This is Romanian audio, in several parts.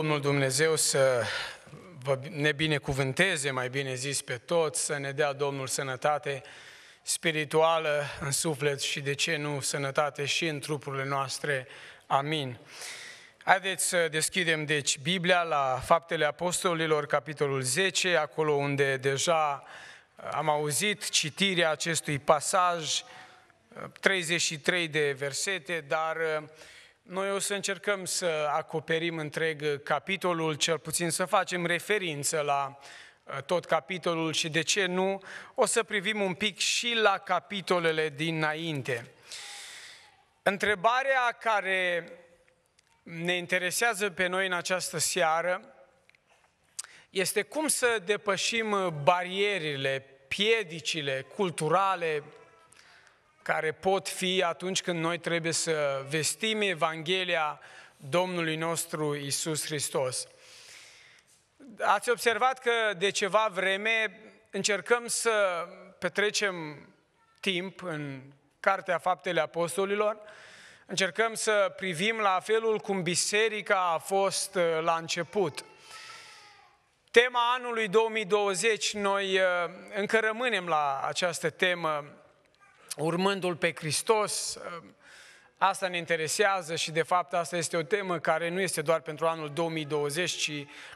Domnul Dumnezeu să vă, ne binecuvânteze, mai bine zis, pe toți, să ne dea Domnul sănătate spirituală în suflet și, de ce nu, sănătate și în trupurile noastre. Amin. Haideți să deschidem, deci, Biblia la Faptele Apostolilor, capitolul 10, acolo unde deja am auzit citirea acestui pasaj, 33 de versete, dar uh, noi o să încercăm să acoperim întreg capitolul, cel puțin să facem referință la uh, tot capitolul și de ce nu, o să privim un pic și la capitolele dinainte. Întrebarea care ne interesează pe noi în această seară este cum să depășim barierile, piedicile culturale, care pot fi atunci când noi trebuie să vestim Evanghelia Domnului nostru Isus Hristos. Ați observat că de ceva vreme încercăm să petrecem timp în Cartea Faptele Apostolilor, încercăm să privim la felul cum biserica a fost uh, la început. Tema anului 2020, noi uh, încă rămânem la această temă urmându-L pe Hristos. Um, asta ne interesează și de fapt asta este o temă care nu este doar pentru anul 2020, ci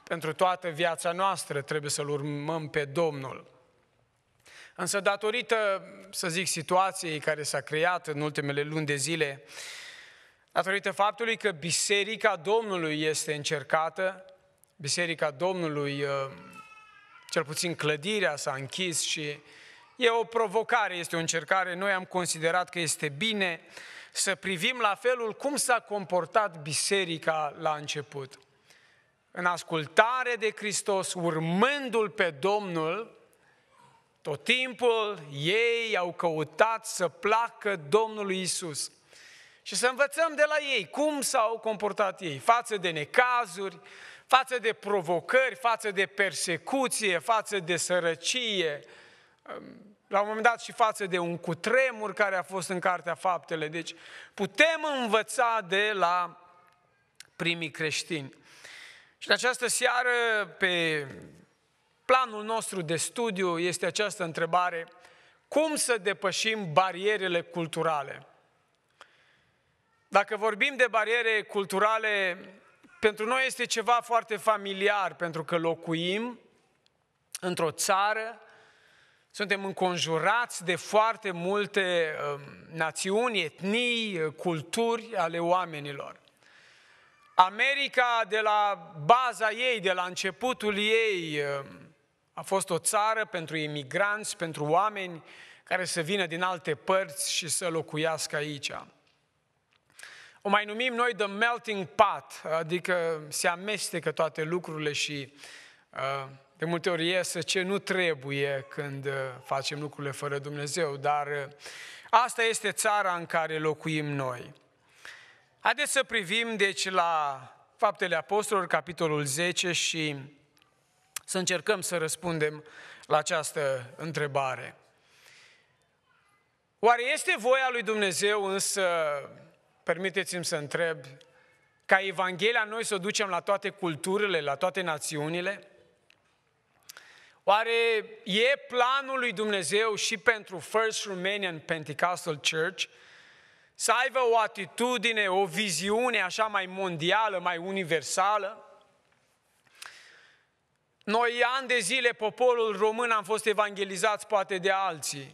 pentru toată viața noastră trebuie să-L urmăm pe Domnul. Însă datorită, să zic, situației care s-a creat în ultimele luni de zile, datorită faptului că Biserica Domnului este încercată, Biserica Domnului, um, cel puțin clădirea s-a închis și E o provocare, este o încercare. Noi am considerat că este bine să privim la felul cum s-a comportat biserica la început. În ascultare de Hristos, urmându-L pe Domnul, tot timpul ei au căutat să placă Domnului Isus. Și să învățăm de la ei cum s-au comportat ei față de necazuri, față de provocări, față de persecuție, față de sărăcie, la un moment dat și față de un cutremur care a fost în Cartea Faptele. Deci putem învăța de la primii creștini. Și în această seară, pe planul nostru de studiu, este această întrebare, cum să depășim barierele culturale? Dacă vorbim de bariere culturale, pentru noi este ceva foarte familiar, pentru că locuim într-o țară, suntem înconjurați de foarte multe um, națiuni, etnii, culturi ale oamenilor. America, de la baza ei, de la începutul ei, um, a fost o țară pentru imigranți, pentru oameni care să vină din alte părți și să locuiască aici. O mai numim noi the melting pot, adică se amestecă toate lucrurile și uh, de multe ori iese ce nu trebuie când uh, facem lucrurile fără Dumnezeu, dar uh, asta este țara în care locuim noi. Haideți să privim, deci, la Faptele Apostolilor, capitolul 10 și să încercăm să răspundem la această întrebare. Oare este voia lui Dumnezeu însă, permiteți-mi să întreb, ca Evanghelia noi să o ducem la toate culturile, la toate națiunile? Oare e planul lui Dumnezeu și pentru First Romanian Pentecostal Church să aibă o atitudine, o viziune așa mai mondială, mai universală? Noi ani de zile, poporul român, am fost evangelizați poate de alții.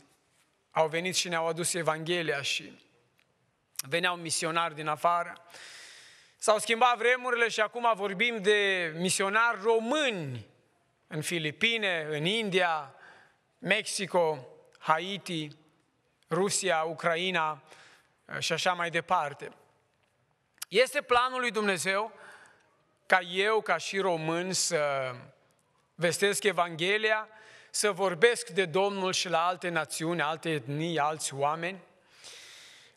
Au venit și ne-au adus Evanghelia și veneau misionari din afară. S-au schimbat vremurile și acum vorbim de misionari români în Filipine, în India, Mexico, Haiti, Rusia, Ucraina uh, și așa mai departe. Este planul lui Dumnezeu ca eu, ca și român, să vestesc Evanghelia, să vorbesc de Domnul și la alte națiuni, alte etnii, alți oameni.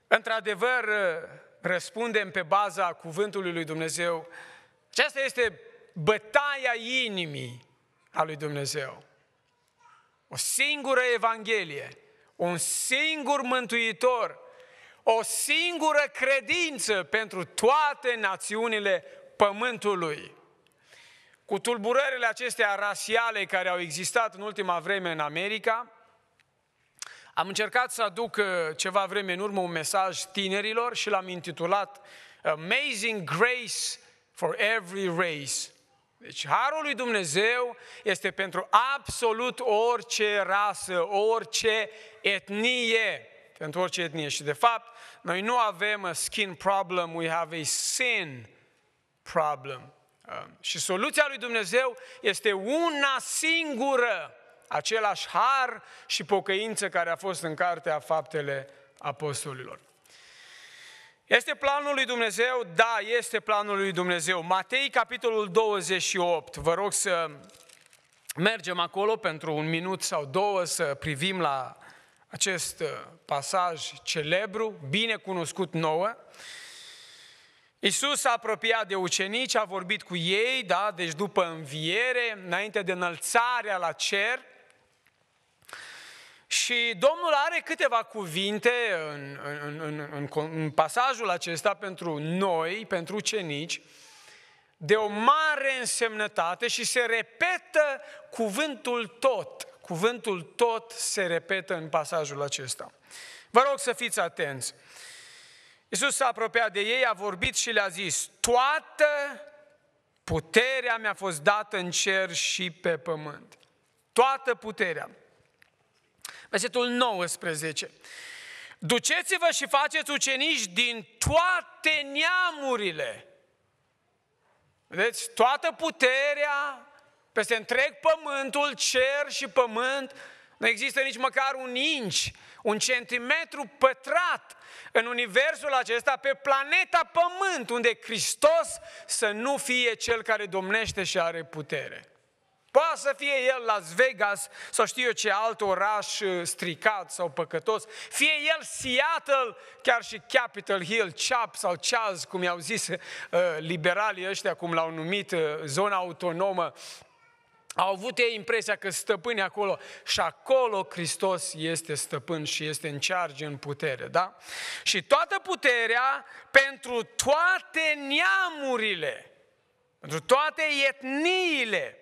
Într-adevăr, uh, răspundem pe baza cuvântului lui Dumnezeu. Aceasta este bătaia inimii a lui Dumnezeu. O singură Evanghelie, un singur Mântuitor, o singură credință pentru toate națiunile pământului. Cu tulburările acestea rasiale care au existat în ultima vreme în America, am încercat să aduc uh, ceva vreme în urmă un mesaj tinerilor și l-am intitulat uh, Amazing Grace for Every Race. Deci harul lui Dumnezeu este pentru absolut orice rasă, orice etnie, pentru orice etnie. Și de fapt, noi nu avem a skin problem, we have a sin problem. Um, și soluția lui Dumnezeu este una singură, același har și pocăință care a fost în cartea Faptele Apostolilor. Este planul lui Dumnezeu? Da, este planul lui Dumnezeu. Matei, capitolul 28. Vă rog să mergem acolo pentru un minut sau două să privim la acest uh, pasaj celebru, bine cunoscut nouă. Iisus s-a apropiat de ucenici, a vorbit cu ei, da, deci după înviere, înainte de înălțarea la cer, și Domnul are câteva cuvinte în, în, în, în, în pasajul acesta pentru noi, pentru ucenici, de o mare însemnătate și se repetă cuvântul tot. Cuvântul tot se repetă în pasajul acesta. Vă rog să fiți atenți. Iisus s-a apropiat de ei, a vorbit și le-a zis, toată puterea mi-a fost dată în cer și pe pământ. Toată puterea versetul 19. Duceți-vă și faceți ucenici din toate neamurile. Vedeți? Toată puterea peste întreg pământul, cer și pământ, nu există nici măcar un inci, un centimetru pătrat în universul acesta, pe planeta Pământ, unde Hristos să nu fie cel care domnește și are putere. Poate să fie el Las Vegas sau știu eu ce alt oraș uh, stricat sau păcătos, fie el Seattle, chiar și Capitol Hill, Chap sau Chaz, cum i-au zis uh, liberalii ăștia, cum l-au numit, uh, zona autonomă, au avut ei impresia că stăpâni acolo și acolo Hristos este stăpân și este în charge, în putere, da? Și toată puterea pentru toate neamurile, pentru toate etniile,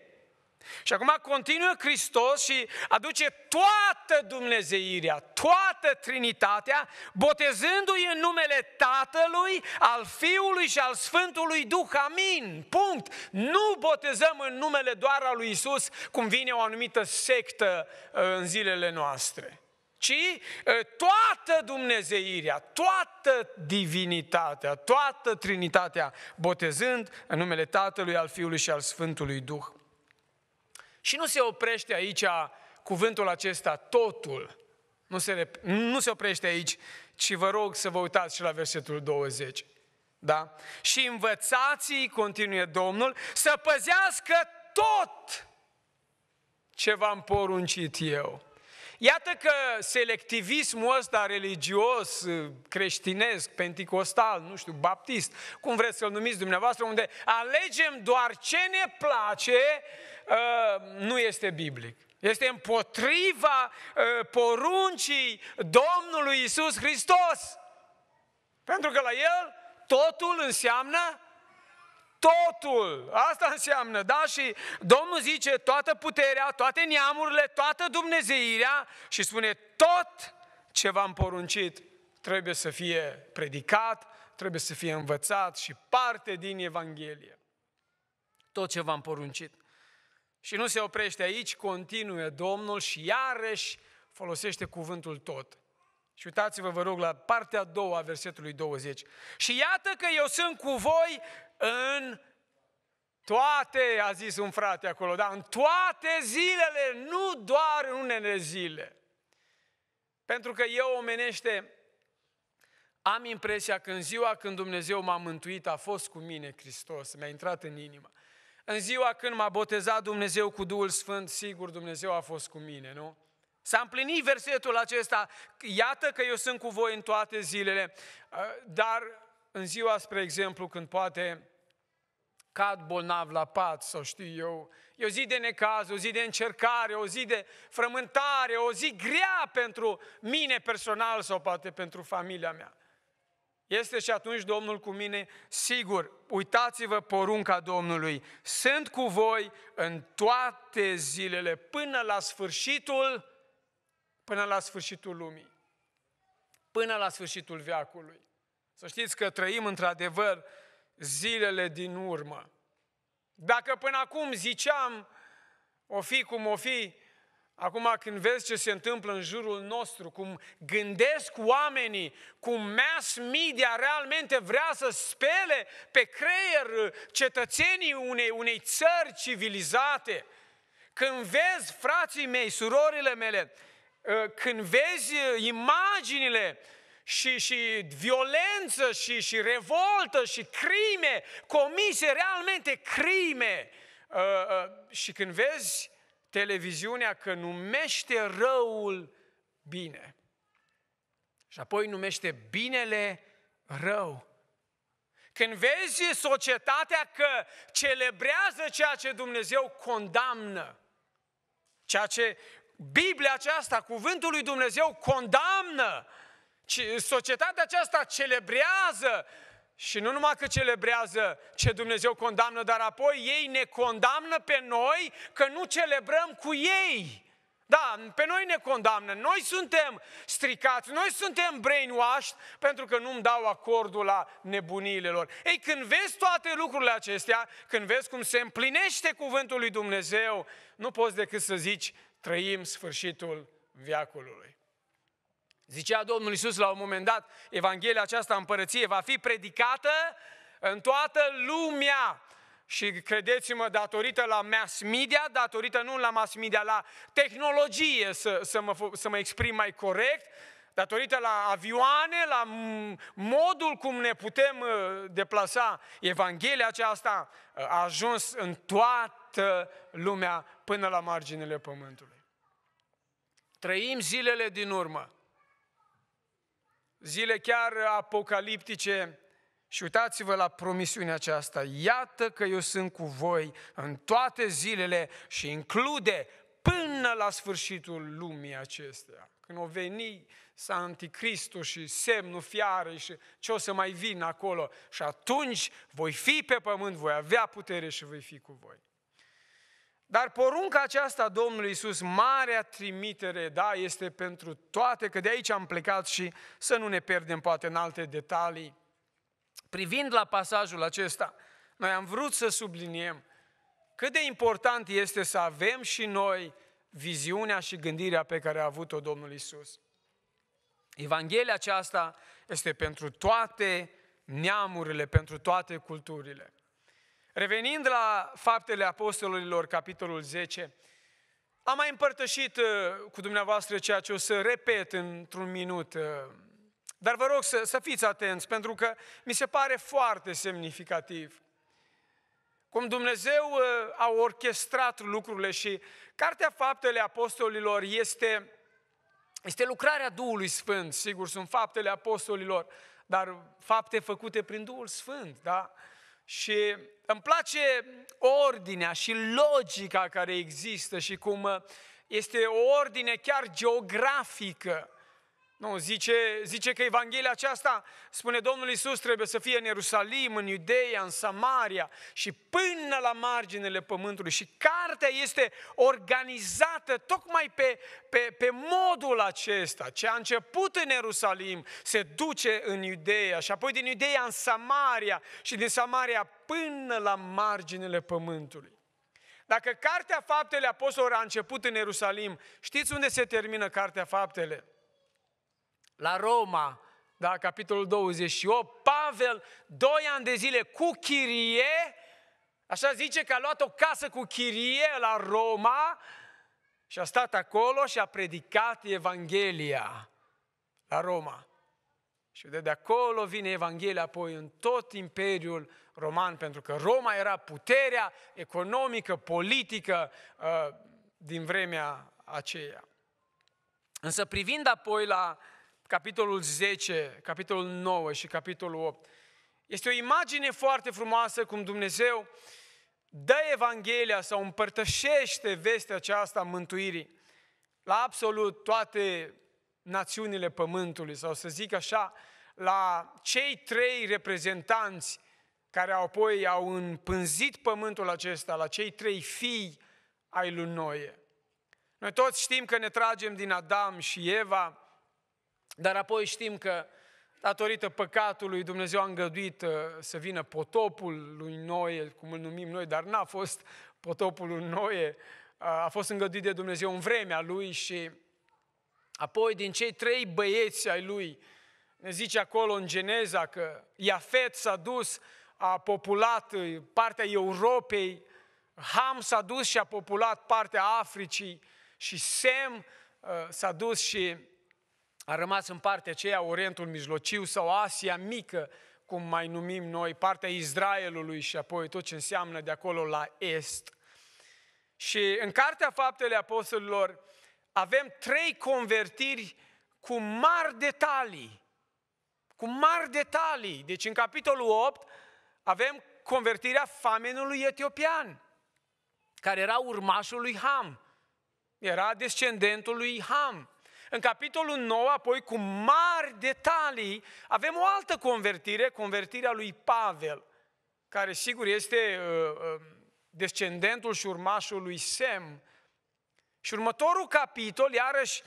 și acum continuă Hristos și aduce toată Dumnezeirea, toată Trinitatea, botezându-i în numele Tatălui, al Fiului și al Sfântului Duh. Amin. Punct. Nu botezăm în numele doar al lui Isus, cum vine o anumită sectă uh, în zilele noastre ci uh, toată Dumnezeirea, toată divinitatea, toată Trinitatea, botezând în numele Tatălui, al Fiului și al Sfântului Duh. Și nu se oprește aici cuvântul acesta, totul. Nu se, nu se oprește aici, ci vă rog să vă uitați și la versetul 20. Da? Și învățați, continuă Domnul, să păzească tot ce v-am poruncit eu. Iată că selectivismul ăsta religios, ă, creștinesc, penticostal, nu știu, baptist, cum vreți să-l numiți dumneavoastră, unde alegem doar ce ne place, ă, nu este biblic. Este împotriva ă, poruncii Domnului Isus Hristos. Pentru că la el totul înseamnă Totul. Asta înseamnă, da? Și Domnul zice toată puterea, toate neamurile, toată dumnezeirea și spune tot ce v-am poruncit trebuie să fie predicat, trebuie să fie învățat și parte din Evanghelie. Tot ce v-am poruncit. Și nu se oprește aici, continuă Domnul și iarăși folosește cuvântul tot. Și uitați-vă, vă rog, la partea a doua a versetului 20. Și iată că eu sunt cu voi în toate, a zis un frate acolo, dar în toate zilele, nu doar în unele zile. Pentru că eu omenește, am impresia că în ziua când Dumnezeu m-a mântuit, a fost cu mine Hristos, mi-a intrat în inimă. În ziua când m-a botezat Dumnezeu cu Duhul Sfânt, sigur Dumnezeu a fost cu mine, nu? S-a împlinit versetul acesta, iată că eu sunt cu voi în toate zilele, dar în ziua, spre exemplu, când poate cad bolnav la pat, sau știu eu, e o zi de necaz, o zi de încercare, o zi de frământare, o zi grea pentru mine personal sau poate pentru familia mea. Este și atunci Domnul cu mine, sigur, uitați-vă porunca Domnului, sunt cu voi în toate zilele, până la sfârșitul, până la sfârșitul lumii, până la sfârșitul veacului. Să știți că trăim într-adevăr zilele din urmă. Dacă până acum ziceam, o fi cum o fi, acum când vezi ce se întâmplă în jurul nostru, cum gândesc oamenii, cum mass media realmente vrea să spele pe creier cetățenii unei, unei țări civilizate, când vezi frații mei, surorile mele, ă, când vezi imaginile și, și violență și, și revoltă și crime comise, realmente crime. Uh, uh, și când vezi televiziunea că numește răul bine și apoi numește binele rău. Când vezi societatea că celebrează ceea ce Dumnezeu condamnă, ceea ce Biblia aceasta, cuvântul lui Dumnezeu condamnă, societatea aceasta celebrează și nu numai că celebrează ce Dumnezeu condamnă, dar apoi ei ne condamnă pe noi că nu celebrăm cu ei. Da, pe noi ne condamnă, noi suntem stricați, noi suntem brainwashed pentru că nu-mi dau acordul la nebuniile lor. Ei, când vezi toate lucrurile acestea, când vezi cum se împlinește cuvântul lui Dumnezeu, nu poți decât să zici, trăim sfârșitul veacului. Zicea Domnul Isus la un moment dat, Evanghelia aceasta împărăție va fi predicată în toată lumea. Și credeți-mă, datorită la mass media, datorită nu la mass media, la tehnologie, să, să, mă, să mă exprim mai corect, datorită la avioane, la modul cum ne putem uh, deplasa, Evanghelia aceasta uh, a ajuns în toată lumea până la marginile pământului. Trăim zilele din urmă zile chiar apocaliptice, și uitați-vă la promisiunea aceasta. Iată că eu sunt cu voi în toate zilele și include până la sfârșitul lumii acestea. Când o veni să anticristul și semnul fiarei și ce o să mai vin acolo și atunci voi fi pe pământ, voi avea putere și voi fi cu voi. Dar porunca aceasta Domnului Iisus, marea trimitere, da, este pentru toate, că de aici am plecat și să nu ne pierdem poate în alte detalii. Privind la pasajul acesta, noi am vrut să subliniem cât de important este să avem și noi viziunea și gândirea pe care a avut-o Domnul Isus. Evanghelia aceasta este pentru toate neamurile, pentru toate culturile. Revenind la faptele apostolilor, capitolul 10, am mai împărtășit uh, cu dumneavoastră ceea ce o să repet într-un minut, uh, dar vă rog să, să fiți atenți, pentru că mi se pare foarte semnificativ cum Dumnezeu uh, a orchestrat lucrurile și Cartea Faptele Apostolilor este, este lucrarea Duhului Sfânt, sigur, sunt faptele apostolilor, dar fapte făcute prin Duhul Sfânt, da? Și îmi place ordinea și logica care există și cum uh, este o ordine chiar geografică nu, zice, zice că Evanghelia aceasta, spune Domnul Iisus trebuie să fie în Ierusalim, în Iudeia, în Samaria și până la marginile pământului. Și cartea este organizată tocmai pe, pe, pe modul acesta. Ce a început în Ierusalim se duce în Iudeia și apoi din Iudeia în Samaria și din Samaria până la marginile pământului. Dacă Cartea Faptele Apostolilor a început în Ierusalim, știți unde se termină Cartea Faptele? la Roma, da, capitolul 28, Pavel, doi ani de zile cu chirie, așa zice că a luat o casă cu chirie la Roma și a stat acolo și a predicat Evanghelia la Roma. Și de, de acolo vine Evanghelia apoi în tot Imperiul Roman, pentru că Roma era puterea economică, politică uh, din vremea aceea. Însă privind apoi la uh, capitolul 10, capitolul 9 și capitolul 8. Este o imagine foarte frumoasă cum Dumnezeu dă Evanghelia sau împărtășește vestea aceasta a mântuirii la absolut toate națiunile pământului, sau să zic așa, la cei trei reprezentanți care apoi au împânzit pământul acesta, la cei trei fii ai lui Noe. Noi toți știm că ne tragem din Adam și Eva, dar apoi știm că datorită păcatului Dumnezeu a îngăduit uh, să vină potopul lui Noe, cum îl numim noi, dar n-a fost potopul lui Noe, uh, a fost îngăduit de Dumnezeu în vremea lui și apoi din cei trei băieți ai lui, ne zice acolo în Geneza că Iafet s-a dus, a populat uh, partea Europei, Ham s-a dus și a populat partea Africii și Sem s-a dus și a rămas în partea aceea Orientul Mijlociu sau Asia Mică, cum mai numim noi, partea Israelului și apoi tot ce înseamnă de acolo la est. Și în Cartea Faptele Apostolilor avem trei convertiri cu mari detalii. Cu mari detalii. Deci în capitolul 8 avem convertirea famenului etiopian, care era urmașul lui Ham. Era descendentul lui Ham. În capitolul 9, apoi cu mari detalii, avem o altă convertire, convertirea lui Pavel, care sigur este uh, uh, descendentul și urmașul lui Sem. Și următorul capitol, iarăși,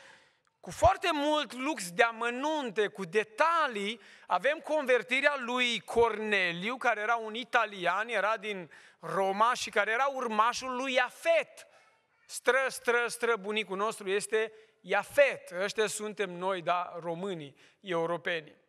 cu foarte mult lux de amănunte, cu detalii, avem convertirea lui Corneliu, care era un italian, era din Roma și care era urmașul lui Afet. Stră, stră, stră, bunicul nostru este Iafet, ăștia suntem noi, da, românii, europenii.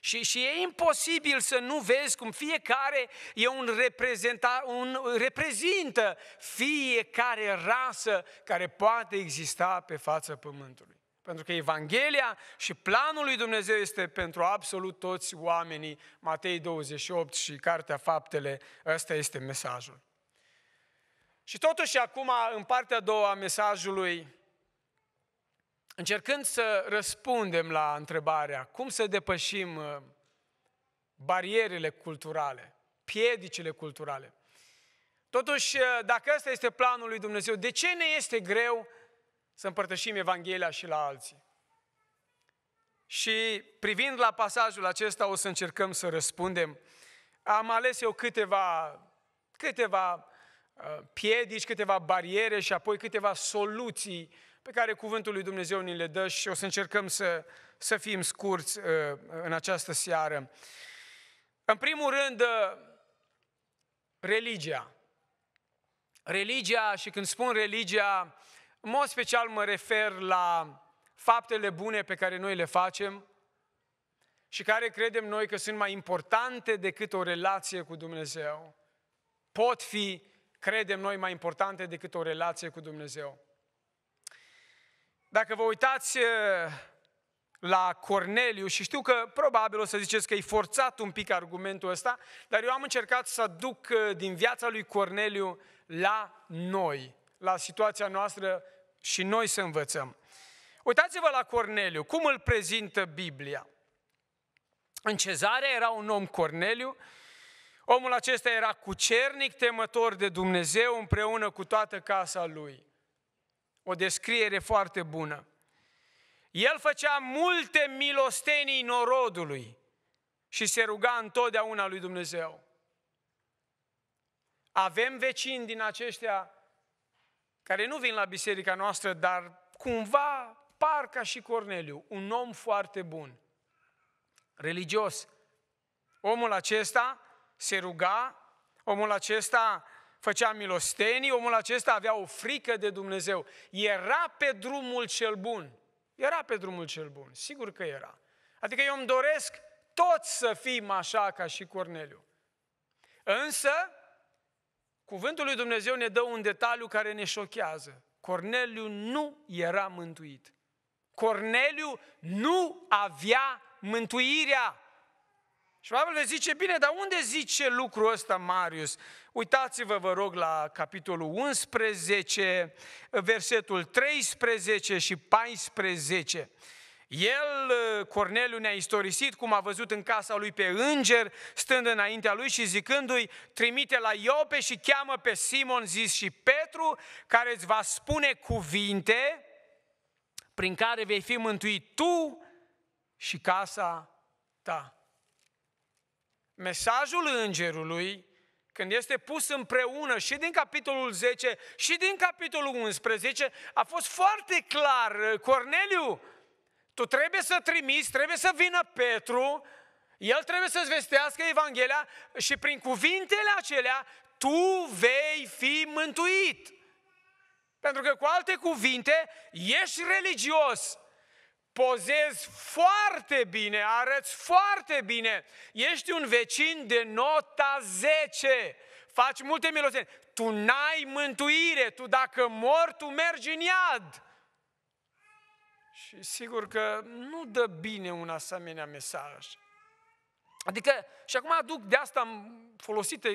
Și, și e imposibil să nu vezi cum fiecare e un, reprezenta, un reprezintă fiecare rasă care poate exista pe fața pământului. Pentru că Evanghelia și planul lui Dumnezeu este pentru absolut toți oamenii. Matei 28 și Cartea Faptele, ăsta este mesajul. Și totuși acum, în partea a doua a mesajului, încercând să răspundem la întrebarea cum să depășim uh, barierele culturale, piedicile culturale. Totuși, uh, dacă ăsta este planul lui Dumnezeu, de ce ne este greu să împărtășim Evanghelia și la alții? Și privind la pasajul acesta, o să încercăm să răspundem. Am ales eu câteva, câteva uh, piedici, câteva bariere și apoi câteva soluții pe care cuvântul lui Dumnezeu ni le dă și o să încercăm să, să fim scurți uh, în această seară. În primul rând, uh, religia. Religia, și când spun religia, în mod special mă refer la faptele bune pe care noi le facem și care credem noi că sunt mai importante decât o relație cu Dumnezeu. Pot fi, credem noi, mai importante decât o relație cu Dumnezeu. Dacă vă uitați eh, la Corneliu și știu că probabil o să ziceți că e forțat un pic argumentul ăsta, dar eu am încercat să duc eh, din viața lui Corneliu la noi, la situația noastră și noi să învățăm. Uitați-vă la Corneliu, cum îl prezintă Biblia. În cezare era un om Corneliu, omul acesta era cucernic, temător de Dumnezeu, împreună cu toată casa lui o descriere foarte bună. El făcea multe milostenii norodului și se ruga întotdeauna lui Dumnezeu. Avem vecini din aceștia care nu vin la biserica noastră, dar cumva par ca și Corneliu, un om foarte bun, religios. Omul acesta se ruga, omul acesta făcea milostenii, omul acesta avea o frică de Dumnezeu. Era pe drumul cel bun. Era pe drumul cel bun, sigur că era. Adică eu îmi doresc toți să fim așa ca și Corneliu. Însă, cuvântul lui Dumnezeu ne dă un detaliu care ne șochează. Corneliu nu era mântuit. Corneliu nu avea mântuirea. Și Pavel le zice, bine, dar unde zice lucrul ăsta Marius? Uitați-vă, vă rog, la capitolul 11, versetul 13 și 14. El, Corneliu, ne-a istorisit cum a văzut în casa lui pe înger, stând înaintea lui și zicându-i, trimite la Iope și cheamă pe Simon, zis și Petru, care îți va spune cuvinte prin care vei fi mântuit tu și casa ta. Mesajul îngerului, când este pus împreună și din capitolul 10 și din capitolul 11, a fost foarte clar. Corneliu, tu trebuie să trimiți, trebuie să vină Petru, el trebuie să-ți vestească Evanghelia și prin cuvintele acelea tu vei fi mântuit. Pentru că, cu alte cuvinte, ești religios, pozezi foarte bine, arăți foarte bine, ești un vecin de nota 10, faci multe milosene. Tu n-ai mântuire, tu dacă mor, tu mergi în iad. Și sigur că nu dă bine un asemenea mesaj. Adică, și acum aduc, de asta am folosit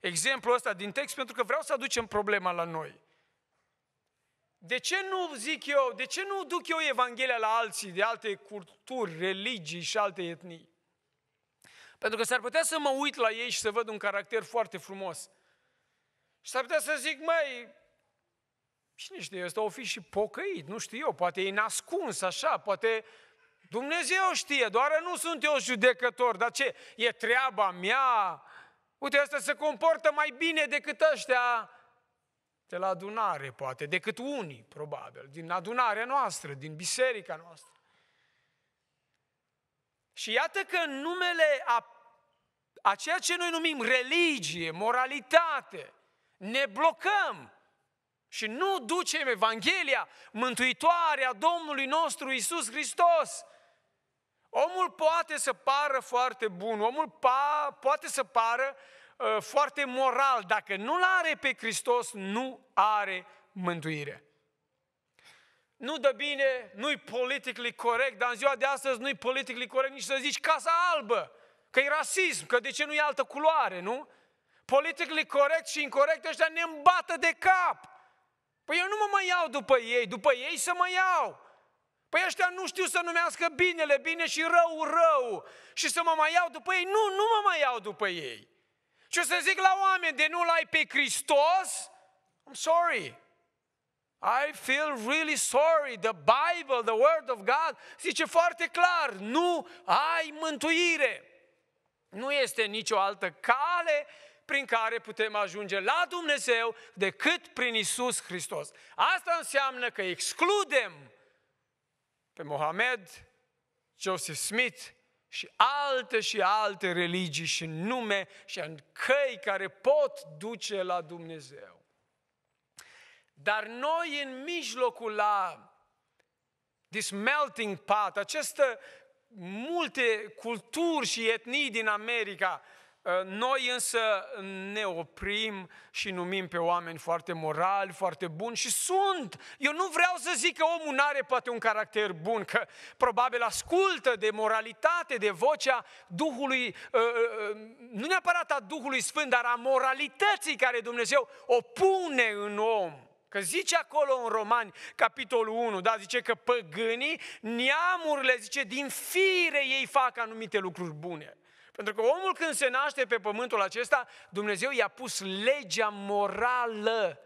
exemplul ăsta din text, pentru că vreau să aducem problema la noi. De ce nu zic eu, de ce nu duc eu Evanghelia la alții de alte culturi, religii și alte etnii? Pentru că s-ar putea să mă uit la ei și să văd un caracter foarte frumos. Și s-ar putea să zic, mai, cine știe, ăsta o fi și pocăit, nu știu eu, poate e nascuns așa, poate Dumnezeu știe, doar nu sunt eu judecător, dar ce, e treaba mea? Uite, ăsta se comportă mai bine decât ăștia de la adunare, poate, decât unii, probabil, din adunarea noastră, din biserica noastră. Și iată că în numele a, a ceea ce noi numim religie, moralitate, ne blocăm și nu ducem Evanghelia mântuitoare a Domnului nostru Isus Hristos. Omul poate să pară foarte bun, omul pa, poate să pară uh, Uh, foarte moral, dacă nu-L are pe Hristos, nu are mântuire. Nu dă bine, nu-i politically corect, dar în ziua de astăzi nu-i politically corect nici să zici Casa Albă, că e rasism, că de ce nu e altă culoare, nu? Politically corect și incorrect ăștia ne îmbată de cap. Păi eu nu mă mai iau după ei, după ei să mă iau. Păi ăștia nu știu să numească binele bine și rău rău și să mă mai iau după ei. Nu, nu mă mai iau după ei. Și o să zic la oameni, de nu-L ai pe Hristos, I'm sorry. I feel really sorry. The Bible, the Word of God, zice foarte clar, nu ai mântuire. Nu este nicio altă cale prin care putem ajunge la Dumnezeu decât prin Isus Hristos. Asta înseamnă că excludem pe Mohamed, Joseph Smith, și alte și alte religii și nume și în căi care pot duce la Dumnezeu. Dar noi în mijlocul la this melting pot, aceste multe culturi și etnii din America, Ă, noi însă ne oprim și numim pe oameni foarte morali, foarte buni și sunt. Eu nu vreau să zic că omul nu are poate un caracter bun, că probabil ascultă de moralitate, de vocea Duhului, ă, ă, nu neapărat a Duhului Sfânt, dar a moralității care Dumnezeu o pune în om. Că zice acolo în Romani, capitolul 1, da, zice că păgânii, neamurile, zice, din fire ei fac anumite lucruri bune. Pentru că omul când se naște pe pământul acesta, Dumnezeu i-a pus legea morală.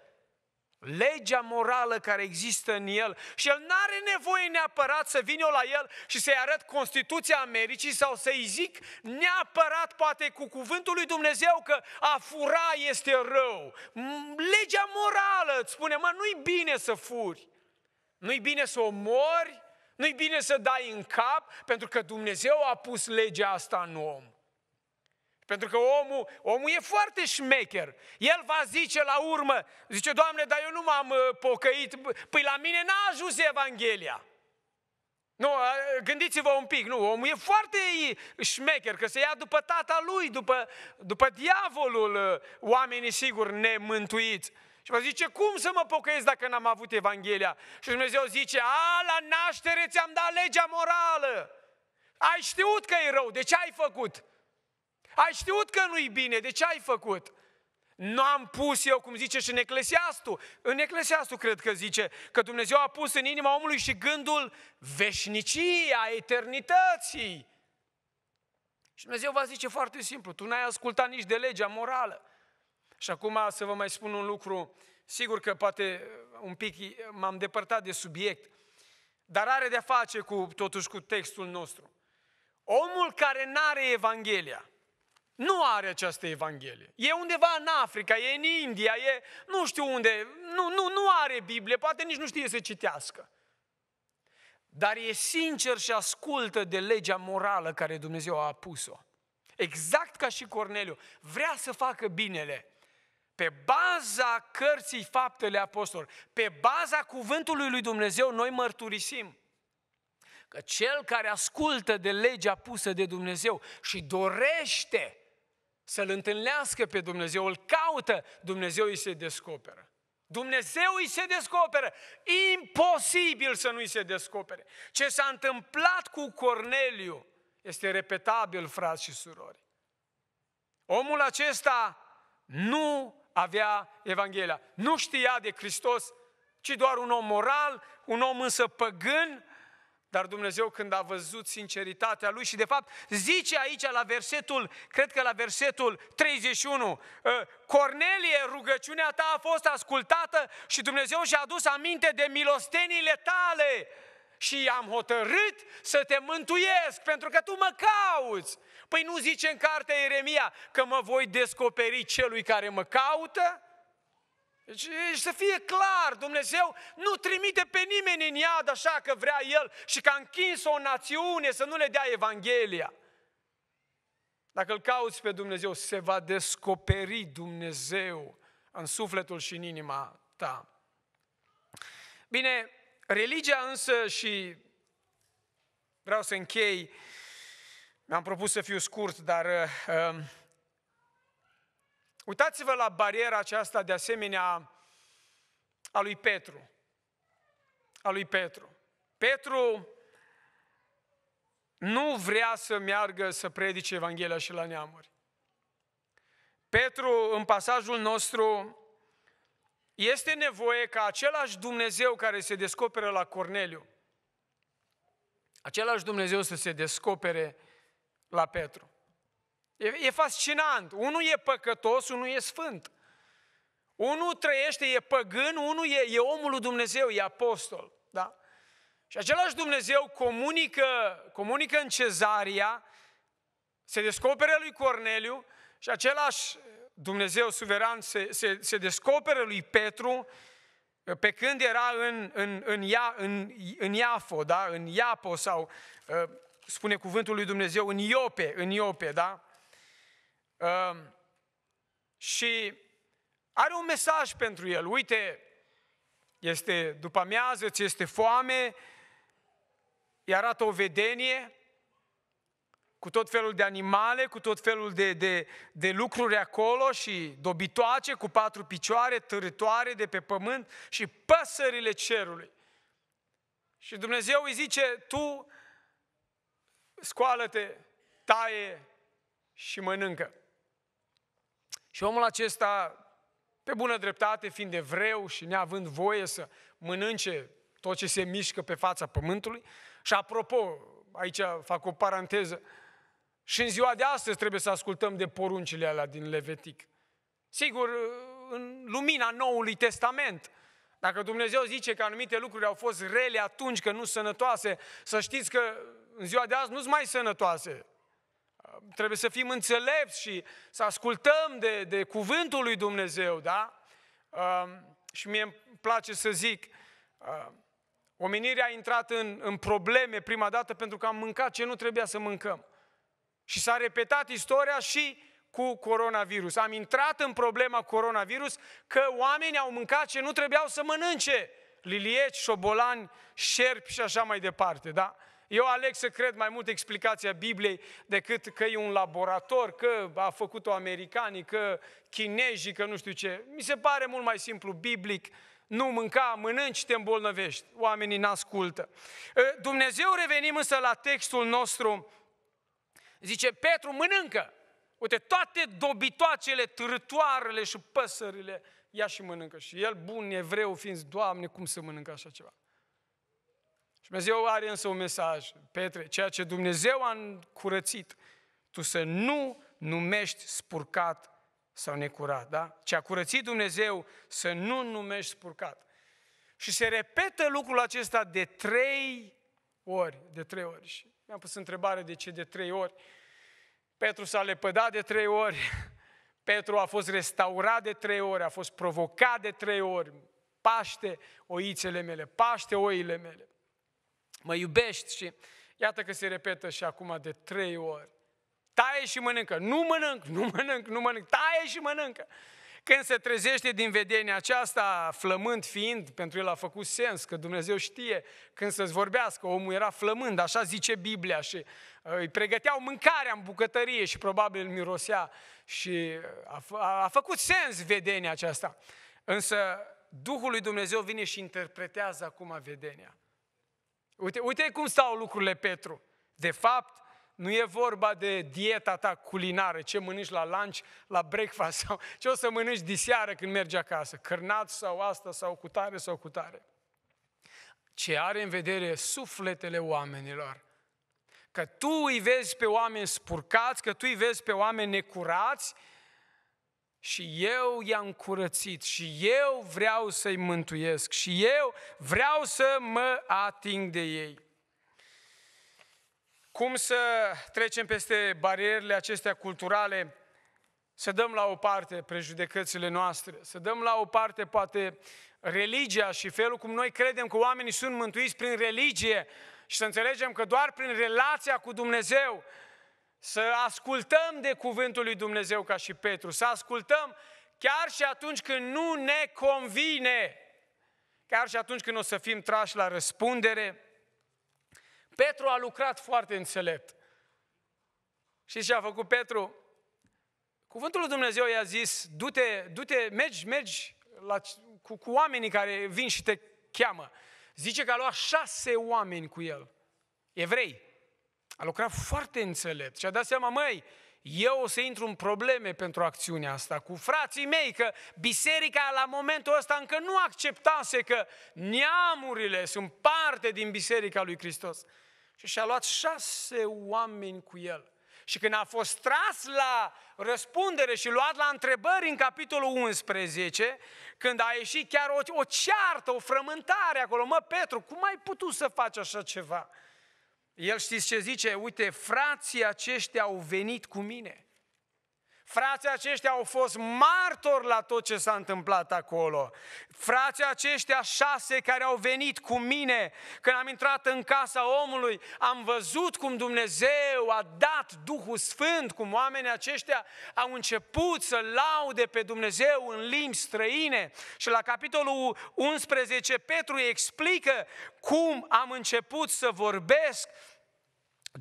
Legea morală care există în el. Și el nu are nevoie neapărat să vin eu la el și să-i arăt Constituția Americii sau să-i zic neapărat, poate cu cuvântul lui Dumnezeu, că a fura este rău. Legea morală îți spune, mă, nu-i bine să furi. Nu-i bine să omori, nu-i bine să dai în cap, pentru că Dumnezeu a pus legea asta în om. Pentru că omul, omul e foarte șmecher. El va zice la urmă, zice, Doamne, dar eu nu m-am uh, pocăit, păi la mine n-a ajuns Evanghelia. Nu, gândiți-vă un pic, nu, omul e foarte șmecher, că se ia după tata lui, după, după diavolul, uh, oamenii sigur nemântuiți. Și vă zice, cum să mă pocăiesc dacă n-am avut Evanghelia? Și Dumnezeu zice, a, la naștere ți-am dat legea morală. Ai știut că e rău, de ce ai făcut? Ai știut că nu-i bine, de ce ai făcut? Nu am pus eu, cum zice și în Eclesiastul. În Eclesiastul cred că zice că Dumnezeu a pus în inima omului și gândul veșnicie, a eternității. Și Dumnezeu va zice foarte simplu, tu n-ai ascultat nici de legea morală. Și acum să vă mai spun un lucru, sigur că poate un pic m-am depărtat de subiect, dar are de-a face cu, totuși cu textul nostru. Omul care n-are Evanghelia, nu are această Evanghelie. E undeva în Africa, e în India, e nu știu unde, nu, nu, nu are Biblie, poate nici nu știe să citească. Dar e sincer și ascultă de legea morală care Dumnezeu a pus-o. Exact ca și Corneliu. Vrea să facă binele. Pe baza cărții faptele apostolilor, pe baza cuvântului lui Dumnezeu, noi mărturisim că cel care ascultă de legea pusă de Dumnezeu și dorește să-L întâlnească pe Dumnezeu, îl caută, Dumnezeu îi se descoperă. Dumnezeu îi se descoperă. Imposibil să nu îi se descopere. Ce s-a întâmplat cu Corneliu este repetabil, frați și surori. Omul acesta nu avea Evanghelia. Nu știa de Hristos, ci doar un om moral, un om însă păgân, dar Dumnezeu când a văzut sinceritatea lui și de fapt zice aici la versetul, cred că la versetul 31, ă, Cornelie, rugăciunea ta a fost ascultată și Dumnezeu și-a adus aminte de milostenile tale și am hotărât să te mântuiesc, pentru că tu mă cauți. Păi nu zice în cartea Ieremia că mă voi descoperi celui care mă caută? Și să fie clar, Dumnezeu nu trimite pe nimeni în iad așa că vrea El și că a închis o națiune să nu le dea Evanghelia. Dacă îl cauți pe Dumnezeu, se va descoperi Dumnezeu în sufletul și în inima ta. Bine, religia însă și vreau să închei, mi-am propus să fiu scurt, dar uh, um, Uitați-vă la bariera aceasta de asemenea a lui Petru. A lui Petru. Petru nu vrea să meargă să predice Evanghelia și la neamuri. Petru, în pasajul nostru, este nevoie ca același Dumnezeu care se descoperă la Corneliu, același Dumnezeu să se descopere la Petru. E, e fascinant. Unul e păcătos, unul e sfânt. Unul trăiește, e păgân, unul e, e omul lui Dumnezeu, e apostol. Da? Și același Dumnezeu comunică, comunică în cezaria, se descoperă lui Corneliu și același Dumnezeu suveran se, se, se descoperă lui Petru pe când era în, în, în, Ia, în, în Iafo, da? în Iapo sau ă, spune cuvântul lui Dumnezeu, în Iope, în Iope, da? și are un mesaj pentru el. Uite, este după amiază, ți este foame, îi arată o vedenie cu tot felul de animale, cu tot felul de, de, de lucruri acolo și dobitoace cu patru picioare, târătoare de pe pământ și păsările cerului. Și Dumnezeu îi zice, tu scoală-te, taie și mănâncă. Și omul acesta, pe bună dreptate, fiind evreu și neavând voie să mănânce tot ce se mișcă pe fața pământului, și apropo, aici fac o paranteză, și în ziua de astăzi trebuie să ascultăm de poruncile alea din Levitic. Sigur, în lumina Noului Testament, dacă Dumnezeu zice că anumite lucruri au fost rele atunci, că nu sănătoase, să știți că în ziua de azi nu sunt mai sănătoase trebuie să fim înțelepți și să ascultăm de, de cuvântul lui Dumnezeu, da? Um, și mie îmi place să zic, um, omenirea a intrat în, în probleme prima dată pentru că am mâncat ce nu trebuia să mâncăm. Și s-a repetat istoria și cu coronavirus. Am intrat în problema coronavirus că oamenii au mâncat ce nu trebuiau să mănânce. Lilieci, șobolani, șerpi și așa mai departe, da? Eu aleg să cred mai mult explicația Bibliei decât că e un laborator, că a făcut-o americanii, că chinezii, că nu știu ce. Mi se pare mult mai simplu biblic nu mânca, mănânci, te îmbolnăvești. Oamenii n-ascultă. Ă, Dumnezeu, revenim însă la textul nostru, zice, Petru, mănâncă. Uite, toate dobitoacele, târătoarele și păsările, ia și mănâncă. Și el, bun evreu, fiind, Doamne, cum să mănâncă așa ceva? Și Dumnezeu are însă un mesaj. Petre, ceea ce Dumnezeu a curățit, tu să nu numești spurcat sau necurat, da? Ce a curățit Dumnezeu să nu numești spurcat. Și se repetă lucrul acesta de trei ori, de trei ori. Și mi-am pus întrebare de ce de trei ori. Petru s-a lepădat de trei ori, Petru a fost restaurat de trei ori, a fost provocat de trei ori. Paște oițele mele, paște oile mele mă iubești și iată că se repetă și acum de trei ori. Taie și mănâncă, nu mănânc, nu mănânc, nu mănânc, taie și mănâncă. Când se trezește din vedenia aceasta, flămând fiind, pentru el a făcut sens că Dumnezeu știe când să-ți vorbească, omul era flămând, așa zice Biblia și uh, îi pregăteau mâncarea în bucătărie și probabil mirosea și uh, a, a, a făcut sens vedenia aceasta. Însă Duhul lui Dumnezeu vine și interpretează acum vedenia. Uite, uite cum stau lucrurile, Petru. De fapt, nu e vorba de dieta ta culinară, ce mănânci la lunch, la breakfast sau ce o să mănânci diseară când mergi acasă, cărnat sau asta sau cu tare sau cu tare. Ce are în vedere sufletele oamenilor. Că tu îi vezi pe oameni spurcați, că tu îi vezi pe oameni necurați, și eu i-am curățit și eu vreau să-i mântuiesc și eu vreau să mă ating de ei. Cum să trecem peste barierele acestea culturale? Să dăm la o parte prejudecățile noastre, să dăm la o parte poate religia și felul cum noi credem că oamenii sunt mântuiți prin religie și să înțelegem că doar prin relația cu Dumnezeu să ascultăm de cuvântul lui Dumnezeu ca și Petru, să ascultăm chiar și atunci când nu ne convine, chiar și atunci când o să fim trași la răspundere. Petru a lucrat foarte înțelept. Și ce a făcut Petru? Cuvântul lui Dumnezeu i-a zis, du-te, du-te, mergi, mergi la, cu, cu oamenii care vin și te cheamă. Zice că a luat șase oameni cu el, evrei. A lucrat foarte înțelept și a dat seama, măi, eu o să intru în probleme pentru acțiunea asta cu frații mei, că biserica la momentul ăsta încă nu acceptase că neamurile sunt parte din biserica lui Hristos. Și și-a luat șase oameni cu el. Și când a fost tras la răspundere și luat la întrebări în capitolul 11, când a ieșit chiar o, o ceartă, o frământare acolo, mă, Petru, cum ai putut să faci așa ceva? El știți ce zice? Uite, frații aceștia au venit cu mine. Frații aceștia au fost martori la tot ce s-a întâmplat acolo. Frații aceștia șase care au venit cu mine, când am intrat în casa omului, am văzut cum Dumnezeu a dat Duhul Sfânt, cum oamenii aceștia au început să laude pe Dumnezeu în limbi străine. Și la capitolul 11 Petru explică cum am început să vorbesc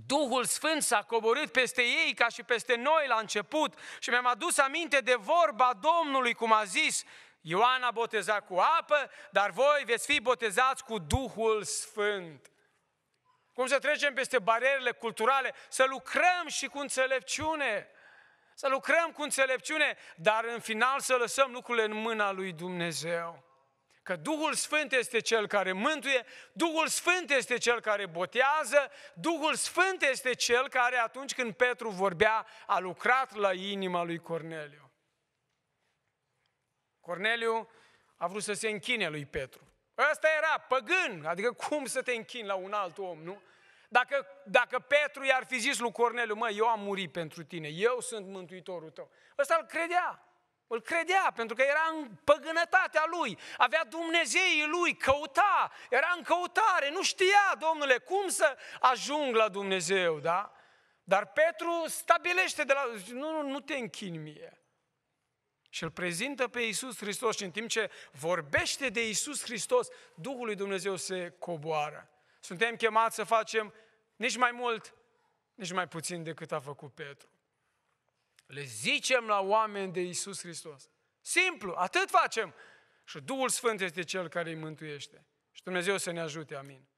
Duhul Sfânt s-a coborât peste ei ca și peste noi la început și mi-am adus aminte de vorba Domnului, cum a zis, Ioan a botezat cu apă, dar voi veți fi botezați cu Duhul Sfânt. Cum să trecem peste barierele culturale, să lucrăm și cu înțelepciune, să lucrăm cu înțelepciune, dar în final să lăsăm lucrurile în mâna lui Dumnezeu. Că Duhul Sfânt este Cel care mântuie, Duhul Sfânt este Cel care botează, Duhul Sfânt este Cel care atunci când Petru vorbea a lucrat la inima lui Corneliu. Corneliu a vrut să se închine lui Petru. Ăsta era păgân, adică cum să te închini la un alt om, nu? Dacă, dacă Petru i-ar fi zis lui Corneliu, mă, eu am murit pentru tine, eu sunt mântuitorul tău. Ăsta îl credea. Îl credea pentru că era în păgânătatea lui, avea Dumnezeii lui, căuta, era în căutare, nu știa, domnule, cum să ajung la Dumnezeu, da? Dar Petru stabilește de la... Nu, nu, nu te închini mie. Și îl prezintă pe Iisus Hristos și în timp ce vorbește de Iisus Hristos, Duhul lui Dumnezeu se coboară. Suntem chemați să facem nici mai mult, nici mai puțin decât a făcut Petru. Le zicem la oameni de Isus Hristos. Simplu, atât facem. Și Duhul Sfânt este Cel care îi mântuiește. Și Dumnezeu să ne ajute, amin.